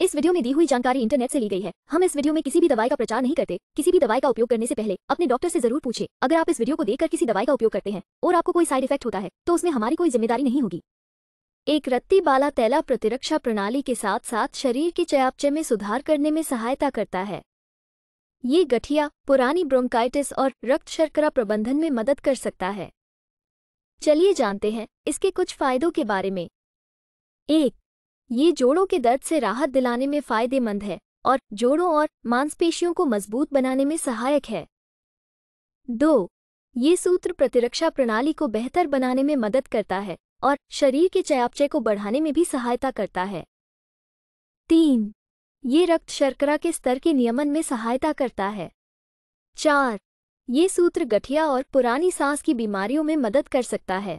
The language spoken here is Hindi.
इस वीडियो में दी हुई जानकारी इंटरनेट से ली गई है हम इस वीडियो में किसी भी दवाई का प्रचार नहीं करते किसी भी दवाई का उपयोग करने से पहले अपने डॉक्टर से जरूर पूछे अगर आप इस वीडियो को देखकर किसी दवाई का उपयोग करते हैं और आपको कोई साइड इफेक्ट होता है तो उसमें हमारी कोई जिम्मेदारी नहीं होगी एक रत्ती बाला तैला प्रतिरक्षा प्रणाली के साथ साथ शरीर के चयापचय में सुधार करने में सहायता करता है ये गठिया पुरानी ब्रोंकाइटिस और रक्त शर्करा प्रबंधन में मदद कर सकता है चलिए जानते हैं इसके कुछ फायदों के बारे में एक ये जोड़ों के दर्द से राहत दिलाने में फायदेमंद है और जोड़ों और मांसपेशियों को मजबूत बनाने में सहायक है दो ये सूत्र प्रतिरक्षा प्रणाली को बेहतर बनाने में मदद करता है और शरीर के चयापचय को बढ़ाने में भी सहायता करता है तीन ये रक्त शर्करा के स्तर के नियमन में सहायता करता है चार ये सूत्र गठिया और पुरानी सांस की बीमारियों में मदद कर सकता है